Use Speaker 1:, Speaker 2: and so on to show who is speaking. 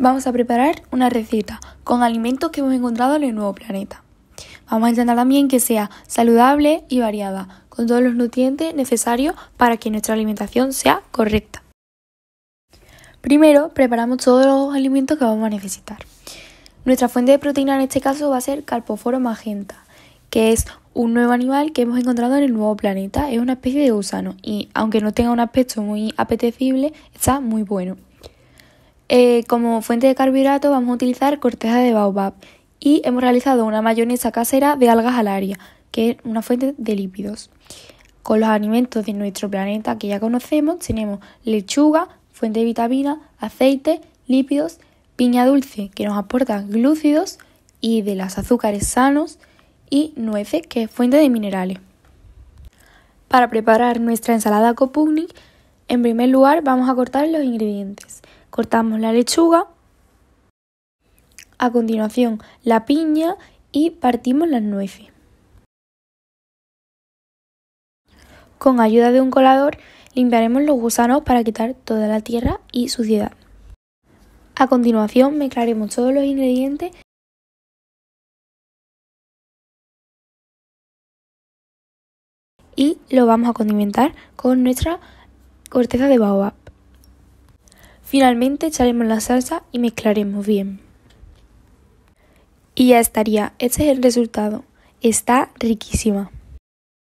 Speaker 1: Vamos a preparar una receta con alimentos que hemos encontrado en el nuevo planeta. Vamos a intentar también que sea saludable y variada, con todos los nutrientes necesarios para que nuestra alimentación sea correcta. Primero, preparamos todos los alimentos que vamos a necesitar. Nuestra fuente de proteína en este caso va a ser Carpoforo magenta, que es un nuevo animal que hemos encontrado en el nuevo planeta. Es una especie de gusano y aunque no tenga un aspecto muy apetecible, está muy bueno. Eh, como fuente de carbohidrato vamos a utilizar corteza de baobab y hemos realizado una mayonesa casera de algas alaria, que es una fuente de lípidos. Con los alimentos de nuestro planeta que ya conocemos tenemos lechuga, fuente de vitamina, aceite, lípidos, piña dulce que nos aporta glúcidos y de las azúcares sanos y nueces que es fuente de minerales. Para preparar nuestra ensalada copugni, en primer lugar vamos a cortar los ingredientes cortamos la lechuga, a continuación la piña y partimos
Speaker 2: las nueces. Con ayuda de un colador limpiaremos los gusanos para quitar toda la tierra y suciedad.
Speaker 3: A continuación mezclaremos todos los ingredientes y lo vamos a condimentar
Speaker 2: con
Speaker 1: nuestra corteza de baobab. Finalmente echaremos la salsa y mezclaremos bien. Y ya estaría, ese es el resultado.
Speaker 2: Está riquísima.